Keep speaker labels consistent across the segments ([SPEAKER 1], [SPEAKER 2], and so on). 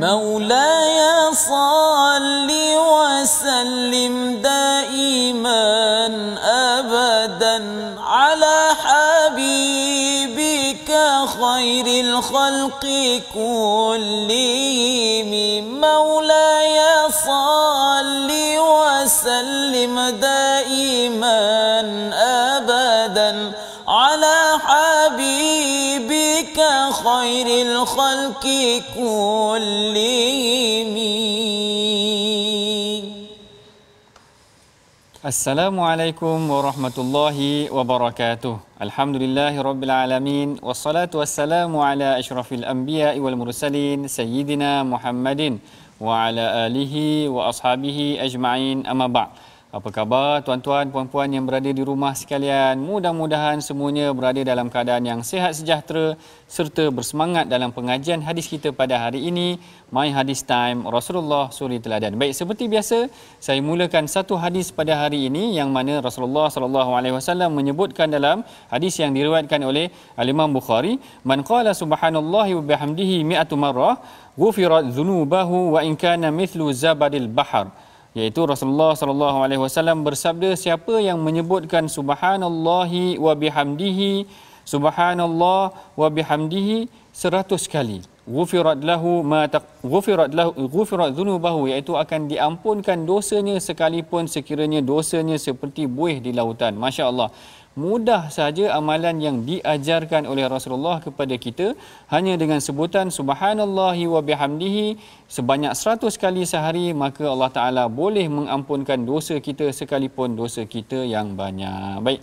[SPEAKER 1] مولاي صل وسلم دائما ابدا على حبيبك خير الخلق كلهم مولاي صل وسلم دائما خير الخلق كلهم السلام عليكم ورحمة
[SPEAKER 2] الله وبركاته الحمد لله رب العالمين والصلاة والسلام على أشرف الأنبياء والمرسلين سيدنا محمد وعلى آله وأصحابه أجمعين أما بعد Apa khabar tuan-tuan, puan-puan yang berada di rumah sekalian? Mudah-mudahan semuanya berada dalam keadaan yang sehat sejahtera serta bersemangat dalam pengajian hadis kita pada hari ini. My Hadis Time, Rasulullah Suri Teladan. Baik, seperti biasa, saya mulakan satu hadis pada hari ini yang mana Rasulullah SAW menyebutkan dalam hadis yang diriwayatkan oleh al Bukhari. Man qala subhanallahi wa bihamdihi mi'atu marrah, gufirat zunubahu wa inkana mithlu zabadil bahar iaitu Rasulullah sallallahu alaihi wasallam bersabda siapa yang menyebutkan subhanallahi wa bihamdihi subhanallah wa bihamdihi seratus kali ghufirat lahu ma taq, ghufirat lahu ghufirat dhunubahu iaitu akan diampunkan dosanya sekalipun sekiranya dosanya seperti buih di lautan masya-Allah mudah saja amalan yang diajarkan oleh Rasulullah kepada kita hanya dengan sebutan subhanallahi wa bihamdihi sebanyak 100 kali sehari maka Allah Taala boleh mengampunkan dosa kita sekalipun dosa kita yang banyak baik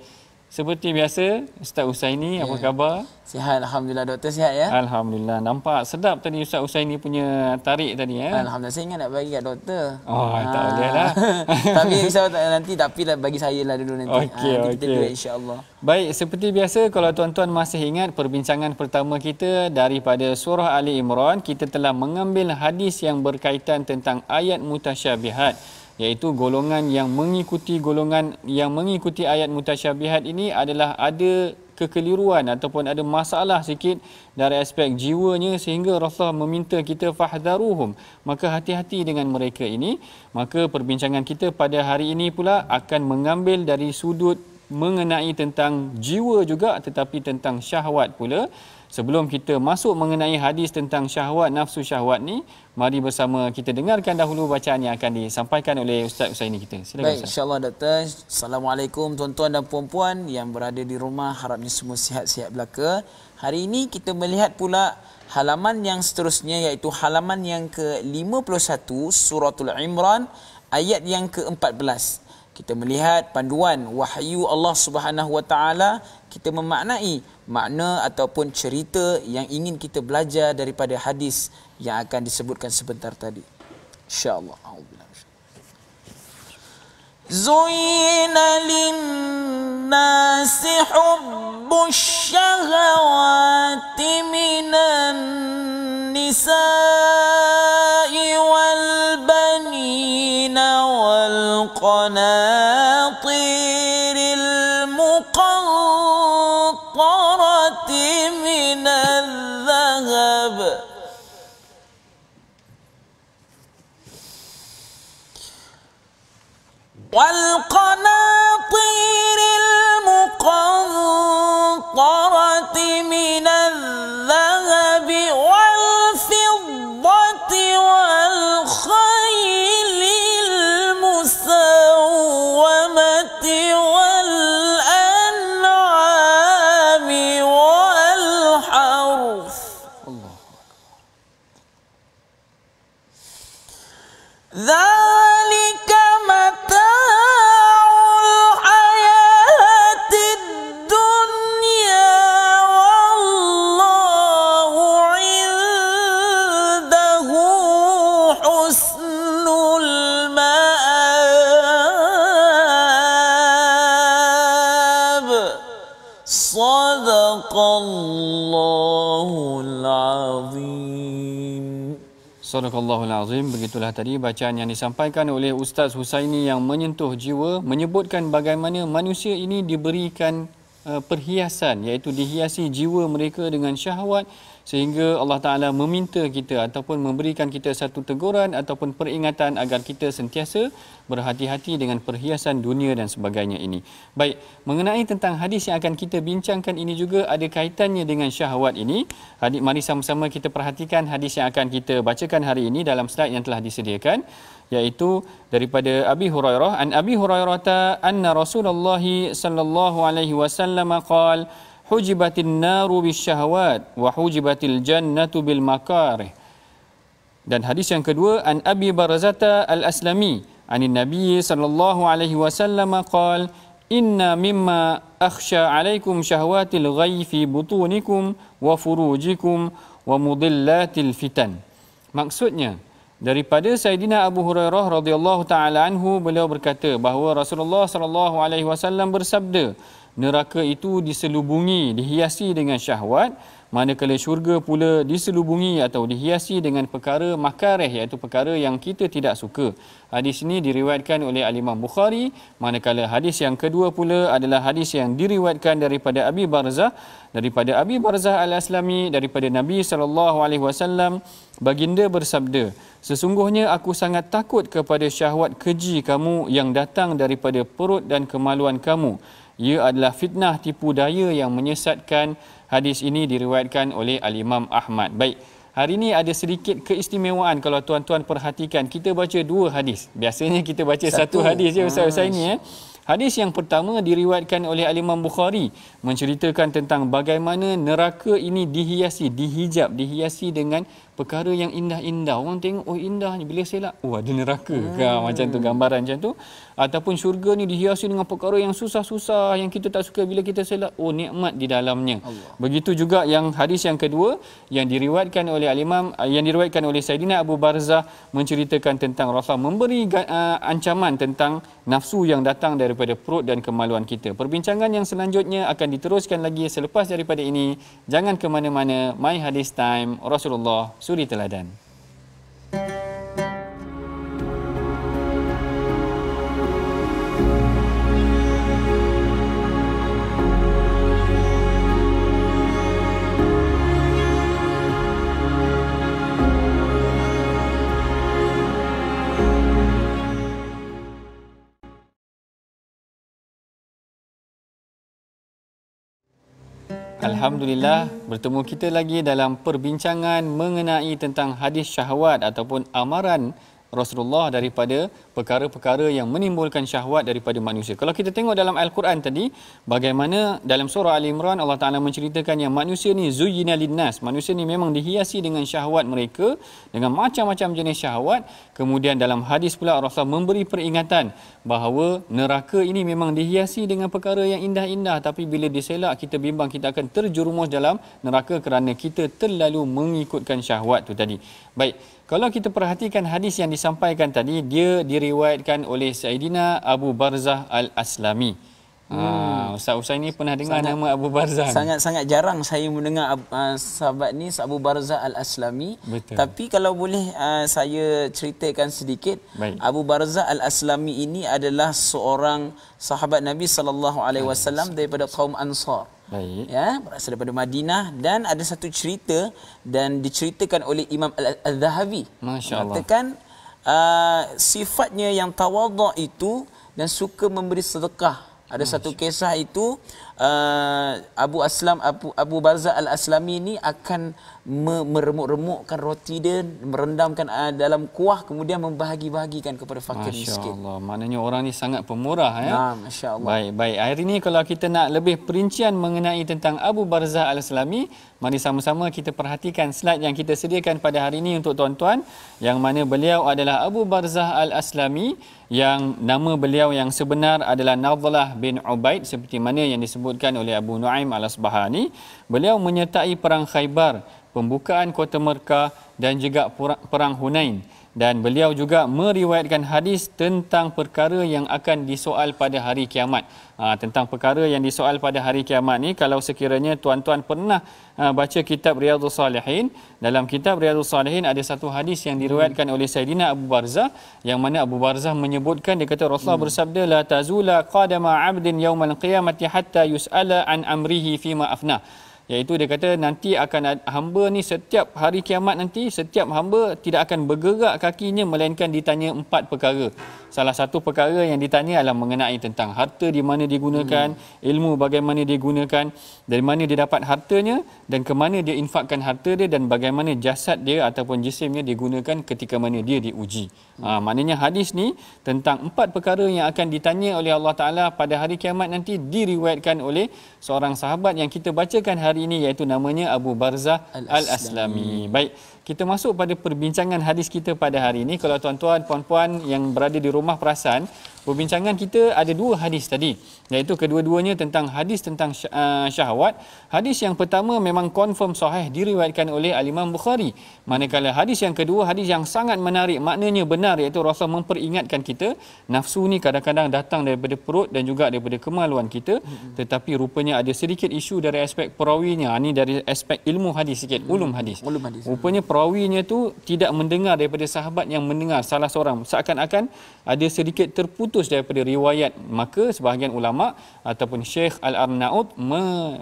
[SPEAKER 2] seperti biasa, Ustaz Usaini, yeah. apa ya. khabar?
[SPEAKER 3] Sihat, Alhamdulillah. Doktor sihat ya?
[SPEAKER 2] Alhamdulillah. Nampak sedap tadi Ustaz Usaini punya tarik tadi ya? Alhamdulillah.
[SPEAKER 3] Saya ingat nak bagi kat doktor. Oh, ha. tak ah. boleh lah. tapi risau tak nanti, tapi lah bagi saya lah dulu nanti. Okey, ha, okey. Kita duit insyaAllah.
[SPEAKER 2] Baik, seperti biasa, kalau tuan-tuan masih ingat perbincangan pertama kita daripada surah Ali Imran, kita telah mengambil hadis yang berkaitan tentang ayat mutasyabihat iaitu golongan yang mengikuti golongan yang mengikuti ayat mutasyabihat ini adalah ada kekeliruan ataupun ada masalah sikit dari aspek jiwanya sehingga Rasulullah meminta kita fahdaruhum maka hati-hati dengan mereka ini maka perbincangan kita pada hari ini pula akan mengambil dari sudut mengenai tentang jiwa juga tetapi tentang syahwat pula Sebelum kita masuk mengenai hadis tentang syahwat, nafsu syahwat ni, mari bersama kita dengarkan dahulu bacaan yang akan disampaikan oleh Ustaz ini kita. Silakan Baik, insyaAllah
[SPEAKER 3] Doktor. Assalamualaikum tuan-tuan dan puan-puan yang berada di rumah. Harapnya semua sihat-sihat belaka. Hari ini kita melihat pula halaman yang seterusnya iaitu halaman yang ke-51 suratul Imran ayat yang ke-14 kita melihat panduan wahyu Allah Subhanahu Wa Taala kita memaknai makna ataupun cerita yang ingin kita belajar daripada hadis yang akan disebutkan sebentar tadi insyaallah
[SPEAKER 1] زين للناس حب الشهوات من النساء وال والقناطير المقنطرة من الذهب والقناطير
[SPEAKER 2] Barakallahul Azim. Begitulah tadi bacaan yang disampaikan oleh Ustaz Husaini yang menyentuh jiwa menyebutkan bagaimana manusia ini diberikan eh, perhiasan iaitu dihiasi jiwa mereka dengan syahwat sehingga Allah Taala meminta kita ataupun memberikan kita satu teguran ataupun peringatan agar kita sentiasa berhati-hati dengan perhiasan dunia dan sebagainya ini. Baik, mengenai tentang hadis yang akan kita bincangkan ini juga ada kaitannya dengan syahwat ini. Hadis mari sama-sama kita perhatikan hadis yang akan kita bacakan hari ini dalam slide yang telah disediakan yaitu daripada Abi Hurairah an Abi Hurairah ta anna Rasulullah sallallahu alaihi wasallam qala hujibatin naru bis syahwat wa hujibatil jannatu bil makarih dan hadis yang kedua an abi barzata al aslami an nabi sallallahu alaihi wasallam qol inna mimma akhsha alaikum syahwatil ghayfi fi butunikum wa furujikum wa mudillatil fitan maksudnya Daripada Sayyidina Abu Hurairah radhiyallahu taala anhu beliau berkata bahawa Rasulullah sallallahu alaihi wasallam bersabda neraka itu diselubungi dihiasi dengan syahwat Manakala syurga pula diselubungi atau dihiasi dengan perkara makareh iaitu perkara yang kita tidak suka. Hadis ini diriwayatkan oleh alimah Bukhari. Manakala hadis yang kedua pula adalah hadis yang diriwayatkan daripada Abi Barzah. Daripada Abi Barzah al-Aslami, daripada Nabi SAW, baginda bersabda, Sesungguhnya aku sangat takut kepada syahwat keji kamu yang datang daripada perut dan kemaluan kamu. Ia adalah fitnah tipu daya yang menyesatkan Hadis ini diriwayatkan oleh Al-Imam Ahmad. Baik, hari ini ada sedikit keistimewaan kalau tuan-tuan perhatikan. Kita baca dua hadis. Biasanya kita baca satu, satu hadis je usai-usai ini. Eh. Hadis yang pertama diriwayatkan oleh Al-Imam Bukhari menceritakan tentang bagaimana neraka ini dihiasi, dihijab, dihiasi dengan perkara yang indah-indah orang tengok oh indahnya bila selak oh ada neraka hmm. ke ah, macam tu gambaran macam tu ataupun syurga ni dihiasi dengan perkara yang susah-susah yang kita tak suka bila kita selak oh nikmat di dalamnya Allah. begitu juga yang hadis yang kedua yang diriwayatkan oleh alimam, ah, yang diriwayatkan oleh Saidina Abu Barzah menceritakan tentang Rasul memberi uh, ancaman tentang nafsu yang datang daripada perut dan kemaluan kita perbincangan yang selanjutnya akan diteruskan lagi selepas daripada ini jangan ke mana-mana my hadis time Rasulullah suri teladan. Alhamdulillah bertemu kita lagi dalam perbincangan mengenai tentang hadis syahwat ataupun amaran Rasulullah daripada perkara-perkara yang menimbulkan syahwat daripada manusia. Kalau kita tengok dalam Al-Quran tadi, bagaimana dalam surah Ali Imran Allah Taala menceritakan yang manusia ni zuyyina linnas, manusia ni memang dihiasi dengan syahwat mereka dengan macam-macam jenis syahwat. Kemudian dalam hadis pula Rasul memberi peringatan bahawa neraka ini memang dihiasi dengan perkara yang indah-indah tapi bila diselak kita bimbang kita akan terjerumus dalam neraka kerana kita terlalu mengikutkan syahwat tu tadi. Baik, kalau kita perhatikan hadis yang disampaikan tadi, dia diriwayatkan oleh Saidina Abu Barzah Al-Aslami. Ah, hmm. Ha, Ustaz Usain pernah dengar sangat, nama Abu Barzah.
[SPEAKER 3] Sangat-sangat jarang saya mendengar uh, sahabat ni Abu Barzah Al-Aslami. Betul. Tapi kalau boleh uh, saya ceritakan sedikit, Baik. Abu Barzah Al-Aslami ini adalah seorang sahabat Nabi sallallahu alaihi wasallam daripada kaum Ansar. Baik. Ya, berasal daripada Madinah dan ada satu cerita dan diceritakan oleh Imam Al-Zahabi. Masya-Allah. Katakan uh, sifatnya yang tawaduk itu dan suka memberi sedekah ada satu kisah itu uh, Abu Aslam Abu, Abu Barza Al Aslami ni akan meremuk-remukkan roti dia, merendamkan uh, dalam kuah kemudian membahagi-bahagikan kepada fakir miskin.
[SPEAKER 2] Masya-Allah. Maknanya orang ni sangat pemurah ya. Nah, Masya-Allah. Baik, baik. Hari ini kalau kita nak lebih perincian mengenai tentang Abu Barza Al-Salami, mari sama-sama kita perhatikan slide yang kita sediakan pada hari ini untuk tuan-tuan yang mana beliau adalah Abu Barza Al-Aslami yang nama beliau yang sebenar adalah Nadhlah bin Ubaid seperti mana yang disebut disebutkan oleh Abu Nuaim Al-Asbahani, beliau menyertai perang Khaybar, pembukaan kota Merka dan juga perang Hunain dan beliau juga meriwayatkan hadis tentang perkara yang akan disoal pada hari kiamat. Ha, tentang perkara yang disoal pada hari kiamat ni kalau sekiranya tuan-tuan pernah ha, baca kitab Riyadhus Salihin, dalam kitab Riyadhus Salihin ada satu hadis yang diriwayatkan oleh Saidina Abu Barzah yang mana Abu Barzah menyebutkan dia kata Rasulullah hmm. bersabda la tazula qadama 'abdin yawmal qiyamati hatta yus'ala an amrihi fima afna iaitu dia kata nanti akan hamba ni setiap hari kiamat nanti setiap hamba tidak akan bergerak kakinya melainkan ditanya empat perkara. Salah satu perkara yang ditanya adalah mengenai tentang harta di mana digunakan, hmm. ilmu bagaimana digunakan, dari mana dia dapat hartanya dan ke mana dia infakkan harta dia dan bagaimana jasad dia ataupun jisimnya digunakan ketika mana dia diuji. Hmm. Ha, maknanya hadis ni tentang empat perkara yang akan ditanya oleh Allah Taala pada hari kiamat nanti diriwayatkan oleh seorang sahabat yang kita bacakan hari hari ini iaitu namanya Abu Barzah Al-Aslami. al Baik, kita masuk pada perbincangan hadis kita pada hari ini. Kalau tuan-tuan, puan-puan yang berada di rumah perasan, perbincangan kita ada dua hadis tadi iaitu kedua-duanya tentang hadis tentang uh, syahwat hadis yang pertama memang confirm sahih diriwayatkan oleh alimam Bukhari manakala hadis yang kedua hadis yang sangat menarik maknanya benar iaitu Rasul memperingatkan kita nafsu ni kadang-kadang datang daripada perut dan juga daripada kemaluan kita tetapi rupanya ada sedikit isu dari aspek perawinya ha, ni dari aspek ilmu hadis sikit ulum hadis ulum hadis rupanya perawinya tu tidak mendengar daripada sahabat yang mendengar salah seorang seakan-akan ada sedikit terputus terputus daripada riwayat maka sebahagian ulama ataupun Syekh Al-Arnaud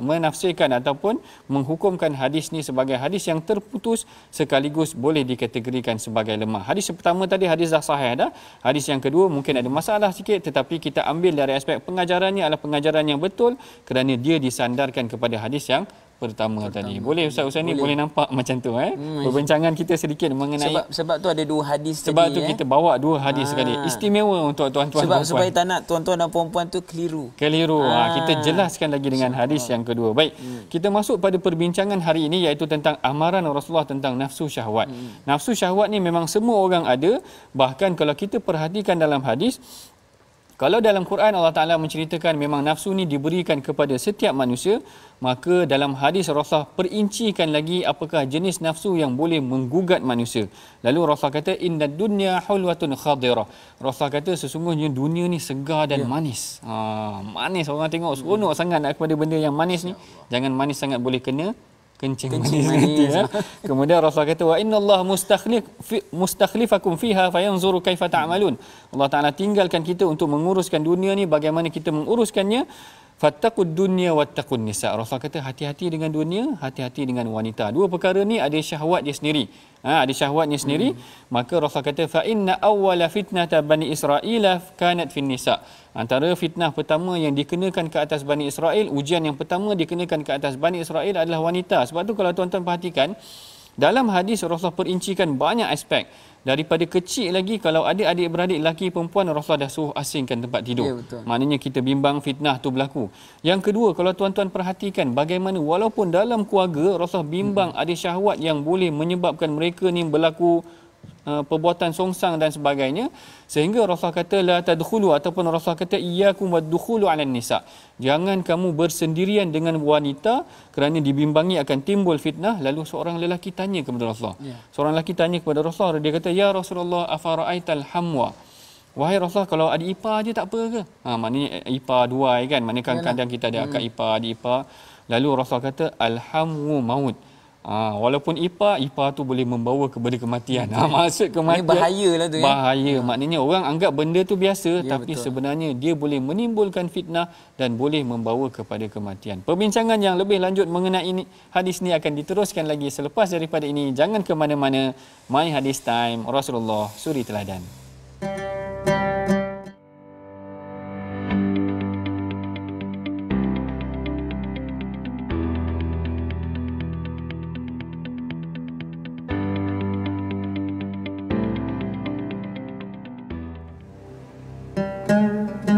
[SPEAKER 2] menafsirkan ataupun menghukumkan hadis ni sebagai hadis yang terputus sekaligus boleh dikategorikan sebagai lemah. Hadis pertama tadi hadis dah sahih dah. Hadis yang kedua mungkin ada masalah sikit tetapi kita ambil dari aspek pengajarannya adalah pengajaran yang betul kerana dia disandarkan kepada hadis yang pertama, pertama tadi. Boleh Ustaz Usani boleh. boleh nampak macam tu eh. Hmm, perbincangan kita sedikit mengenai sebab
[SPEAKER 3] sebab tu ada dua hadis sebab tadi Sebab tu eh. kita
[SPEAKER 2] bawa dua hadis ah. sekali. Istimewa untuk tuan-tuan dan puan-puan. Sebab supaya tak
[SPEAKER 3] nak tuan-tuan dan puan-puan tu keliru.
[SPEAKER 2] Keliru. Ah, ah. kita jelaskan lagi dengan hadis yang kedua. Baik. Hmm. Kita masuk pada perbincangan hari ini iaitu tentang amaran Rasulullah tentang nafsu syahwat. Hmm. Nafsu syahwat ni memang semua orang ada. Bahkan kalau kita perhatikan dalam hadis kalau dalam Quran Allah Taala menceritakan memang nafsu ni diberikan kepada setiap manusia, maka dalam hadis Rasul perincikan lagi apakah jenis nafsu yang boleh menggugat manusia. Lalu Rasul kata inna dunya hulwatun khadira. Rasul kata sesungguhnya dunia ni segar dan ya. manis. Ha, manis orang tengok seronok hmm. sangat nak kepada benda yang manis ni. Ya Jangan manis sangat boleh kena kencing, kencing manis, manis, manis ya. Kemudian Rasulullah kata wa innallaha mustakhlif mustakhlifakum fiha fayanzuru kaifa ta'malun. Allah Taala tinggalkan kita untuk menguruskan dunia ni bagaimana kita menguruskannya Fattakud dunia, wattakun nisa. Rasul kata hati-hati dengan dunia, hati-hati dengan wanita. Dua perkara ni ada syahwat dia sendiri. Ha, ada syahwatnya sendiri. Hmm. Maka Rasul kata, fa inna awwala fitnah bani Israel kanat fin nisa. Antara fitnah pertama yang dikenakan ke atas Bani Israel, ujian yang pertama dikenakan ke atas Bani Israel adalah wanita. Sebab tu kalau tuan-tuan perhatikan, dalam hadis Rasulullah perincikan banyak aspek daripada kecil lagi kalau ada adik-beradik lelaki perempuan Rasulullah dah suruh asingkan tempat tidur. Yeah, ya, Maknanya kita bimbang fitnah tu berlaku. Yang kedua kalau tuan-tuan perhatikan bagaimana walaupun dalam keluarga Rasulullah bimbang hmm. ada syahwat yang boleh menyebabkan mereka ni berlaku Uh, perbuatan songsang dan sebagainya sehingga Rasul kata la tadkhulu ataupun Rasul kata iyyakum wadkhulu 'alan nisa jangan kamu bersendirian dengan wanita kerana dibimbangi akan timbul fitnah lalu seorang lelaki tanya kepada Rasul yeah. Ya. seorang lelaki tanya kepada Rasul dia kata ya Rasulullah afara'aital hamwa Wahai Rasulullah, kalau ada IPA aja tak apa ke? Ha, maknanya eh, IPA dua kan? Maknanya kadang kadang kita ada akad hmm. IPA, ada IPA. Lalu Rasulullah kata, Alhamu maut. Ha, walaupun IPA, IPA tu boleh membawa kepada kematian. Ha, maksud kematian. Ini bahaya lah tu. Ya. Bahaya. Ya. Maknanya orang anggap benda tu biasa. Ya, tapi betul. sebenarnya dia boleh menimbulkan fitnah dan boleh membawa kepada kematian. Perbincangan yang lebih lanjut mengenai ini, hadis ni akan diteruskan lagi selepas daripada ini. Jangan ke mana-mana. My Hadis Time. Rasulullah Suri Teladan.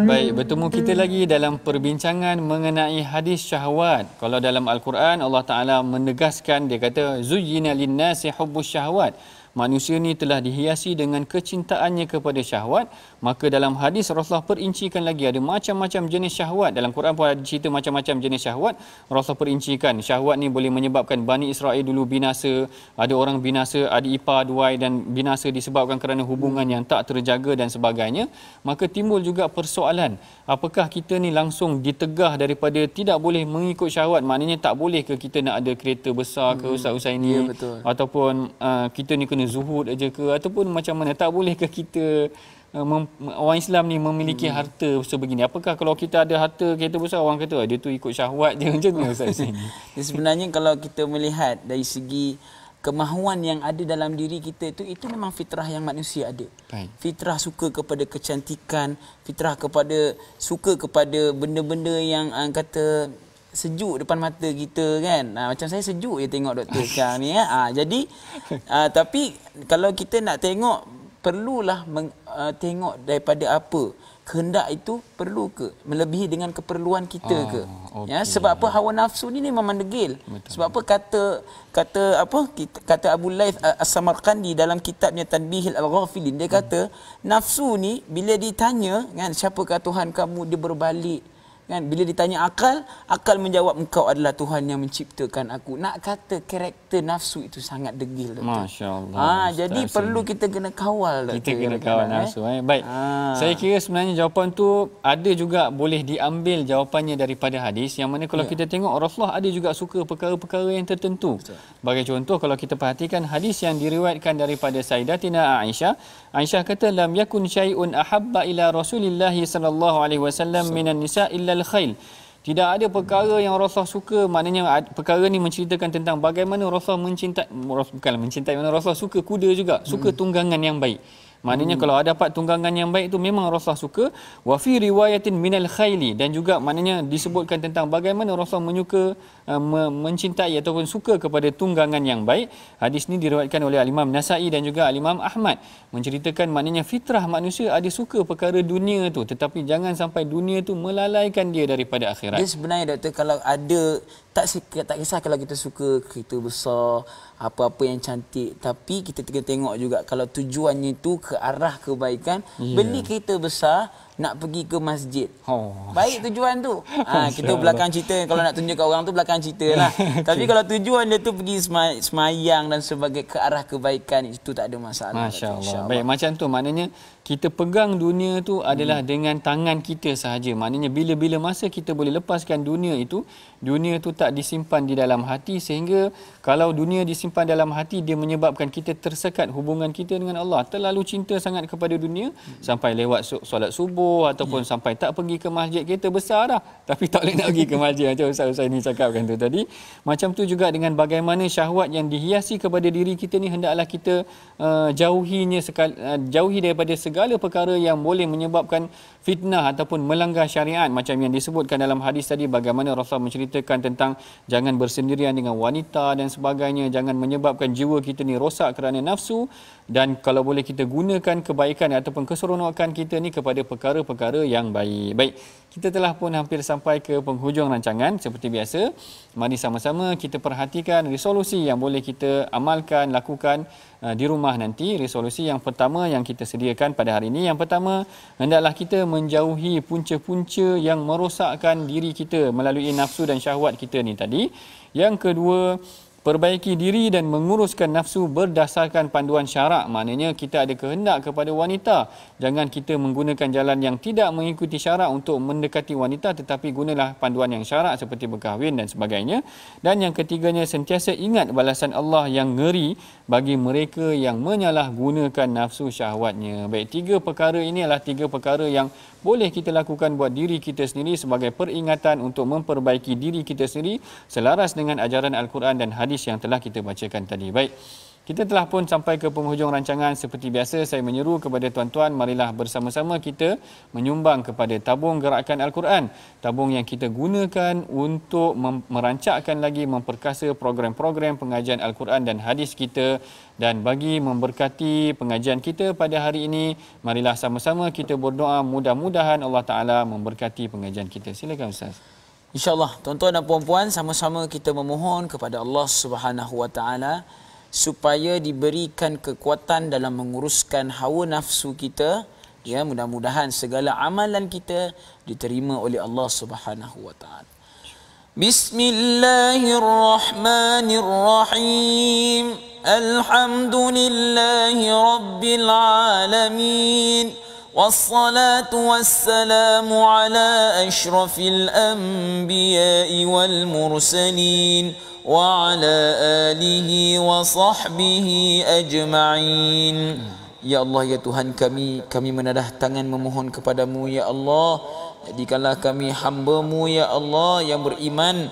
[SPEAKER 2] Baik, hmm. bertemu kita hmm. lagi dalam perbincangan mengenai hadis syahwat. Kalau dalam Al-Quran Allah Taala menegaskan dia kata zuyyina lin-nasi hubbus syahwat manusia ini telah dihiasi dengan kecintaannya kepada syahwat maka dalam hadis Rasulullah perincikan lagi ada macam-macam jenis syahwat dalam Quran pun ada cerita macam-macam jenis syahwat Rasulullah perincikan syahwat ni boleh menyebabkan Bani Israel dulu binasa ada orang binasa ada ipar duai dan binasa disebabkan kerana hubungan yang tak terjaga dan sebagainya maka timbul juga persoalan apakah kita ni langsung ditegah daripada tidak boleh mengikut syahwat maknanya tak boleh ke kita nak ada kereta besar ke hmm. usah-usah ini ya, ataupun uh, kita ni kena zuhud aja ke ataupun macam mana tak boleh ke kita uh, mem, orang Islam ni memiliki hmm. harta sebegini apakah kalau kita ada harta kita besar orang kata
[SPEAKER 3] dia tu ikut syahwat je macam mana ustaz ni sebenarnya kalau kita melihat dari segi kemahuan yang ada dalam diri kita itu itu memang fitrah yang manusia ada. Baik. Fitrah suka kepada kecantikan, fitrah kepada suka kepada benda-benda yang uh, kata sejuk depan mata kita kan. Ha, macam saya sejuk je tengok doktor sekarang ni. Ya. Ha, jadi, uh, tapi kalau kita nak tengok, perlulah meng, uh, tengok daripada apa. Kehendak itu perlu ke? Melebihi dengan keperluan kita ah, ke? Okay. Ya, sebab apa hawa nafsu ni memang degil. Betul. Sebab apa kata kata apa kata Abu Laif As-Samarqandi dalam kitabnya Tanbihil Al-Ghafilin dia kata hmm. nafsu ni bila ditanya kan siapakah Tuhan kamu dia berbalik kan bila ditanya akal akal menjawab engkau adalah tuhan yang menciptakan aku nak kata karakter nafsu itu sangat degil
[SPEAKER 2] doktor Allah. ha ah, jadi Ustaz perlu
[SPEAKER 3] kita kena kawal doktor kita kena kawal nafsu
[SPEAKER 2] eh, eh? baik ha. saya kira sebenarnya jawapan tu ada juga boleh diambil jawapannya daripada hadis yang mana kalau ya. kita tengok Rasulullah ada juga suka perkara-perkara yang tertentu bagi contoh kalau kita perhatikan hadis yang diriwayatkan daripada Sayyidatina Aisyah Aisyah kata lam yakun syai'un ahabba ila Rasulillah sallallahu alaihi wasallam minan nisa' illa al-khail. Tidak ada perkara yang Rasul suka, maknanya perkara ni menceritakan tentang bagaimana Rasul mencintai bukan mencintai, mana Rasul suka kuda juga, suka hmm. tunggangan yang baik. Maknanya hmm. kalau ada dapat tunggangan yang baik itu memang Rasulullah suka. Wa fi riwayatin minal khaili Dan juga maknanya disebutkan tentang bagaimana Rasulullah menyuka Uh, mencintai ataupun suka kepada tunggangan yang baik. Hadis ini diriwayatkan oleh Al-Imam Nasai dan juga Al-Imam Ahmad menceritakan maknanya fitrah manusia ada suka perkara dunia tu tetapi jangan sampai dunia tu melalaikan dia daripada akhirat. Dia
[SPEAKER 3] sebenarnya doktor kalau ada tak tak kisah kalau kita suka kereta besar, apa-apa yang cantik tapi kita tengok juga kalau tujuannya tu ke arah kebaikan, yeah. beli kereta besar nak pergi ke masjid. Oh. Baik tujuan tu. Ha, kita belakang cerita kalau nak tunjuk ke orang tu belakang cerita lah. okay. Tapi kalau tujuan dia tu pergi semayang dan sebagai ke arah kebaikan itu tak ada masalah. Masya Allah. Baik
[SPEAKER 2] macam tu maknanya kita pegang dunia tu hmm. adalah hmm. dengan tangan kita sahaja. Maknanya bila-bila masa kita boleh lepaskan dunia itu, dunia tu tak disimpan di dalam hati sehingga kalau dunia disimpan dalam hati dia menyebabkan kita tersekat hubungan kita dengan Allah. Terlalu cinta sangat kepada dunia hmm. sampai lewat solat subuh ataupun yeah. Hmm. sampai tak pergi ke masjid kita besar dah tapi tak boleh nak pergi ke masjid macam ustaz-ustaz ini cakapkan tu tadi. Macam tu juga dengan bagaimana syahwat yang dihiasi kepada diri kita ni hendaklah kita uh, jauhinya sekal, uh, jauhi daripada segala segala perkara yang boleh menyebabkan fitnah ataupun melanggar syariat macam yang disebutkan dalam hadis tadi bagaimana Rasul menceritakan tentang jangan bersendirian dengan wanita dan sebagainya jangan menyebabkan jiwa kita ni rosak kerana nafsu dan kalau boleh kita gunakan kebaikan ataupun keseronokan kita ni kepada perkara-perkara yang baik. Baik, kita telah pun hampir sampai ke penghujung rancangan seperti biasa. Mari sama-sama kita perhatikan resolusi yang boleh kita amalkan, lakukan uh, di rumah nanti. Resolusi yang pertama yang kita sediakan pada hari ini. Yang pertama, hendaklah kita menjauhi punca-punca yang merosakkan diri kita melalui nafsu dan syahwat kita ni tadi. Yang kedua, perbaiki diri dan menguruskan nafsu berdasarkan panduan syarak maknanya kita ada kehendak kepada wanita jangan kita menggunakan jalan yang tidak mengikuti syarak untuk mendekati wanita tetapi gunalah panduan yang syarak seperti berkahwin dan sebagainya dan yang ketiganya sentiasa ingat balasan Allah yang ngeri bagi mereka yang menyalahgunakan nafsu syahwatnya baik tiga perkara ini adalah tiga perkara yang boleh kita lakukan buat diri kita sendiri sebagai peringatan untuk memperbaiki diri kita sendiri selaras dengan ajaran al-Quran dan hadis hadis yang telah kita bacakan tadi. Baik. Kita telah pun sampai ke penghujung rancangan seperti biasa saya menyeru kepada tuan-tuan marilah bersama-sama kita menyumbang kepada tabung gerakan Al-Quran tabung yang kita gunakan untuk mem- merancakkan lagi memperkasa program-program pengajian Al-Quran dan hadis kita dan bagi memberkati pengajian kita pada hari ini marilah sama-sama kita berdoa mudah-mudahan Allah Taala memberkati pengajian kita silakan ustaz
[SPEAKER 3] InsyaAllah, tuan-tuan dan puan-puan, sama-sama kita memohon kepada Allah Subhanahu supaya diberikan kekuatan dalam menguruskan hawa nafsu kita. Ya, mudah-mudahan segala amalan kita diterima oleh Allah Subhanahu
[SPEAKER 1] Bismillahirrahmanirrahim. Taala. والصلاة والسلام على أشرف الأنبياء والمرسلين وعلى آله
[SPEAKER 3] وصحبه أجمعين يا الله يا تuhan kami kami menadah tangan memohon kepadamu ya Allah jadikanlah kami hambaMu ya Allah yang beriman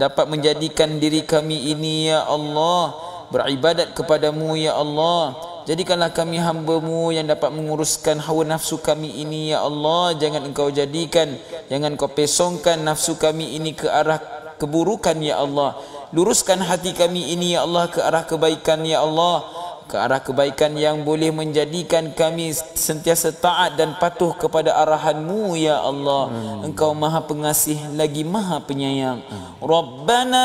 [SPEAKER 3] dapat menjadikan diri kami ini ya Allah beribadat kepadamu ya Allah Jadikanlah kami hambamu yang dapat menguruskan hawa nafsu kami ini, Ya Allah. Jangan engkau jadikan, jangan kau pesongkan nafsu kami ini ke arah keburukan, Ya Allah. Luruskan hati kami ini, Ya Allah, ke arah kebaikan, Ya Allah ke arah kebaikan yang boleh menjadikan kami sentiasa taat dan patuh kepada arahanmu ya Allah hmm. engkau maha pengasih lagi maha penyayang hmm.
[SPEAKER 1] Rabbana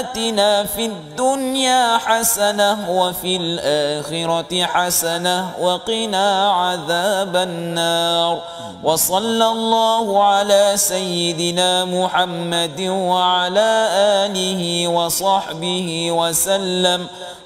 [SPEAKER 1] atina fid dunya hasanah wa fil akhirati hasanah wa qina azaban nar hmm. wa sallallahu ala sayyidina Muhammadin wa ala alihi wa sahbihi wa sallam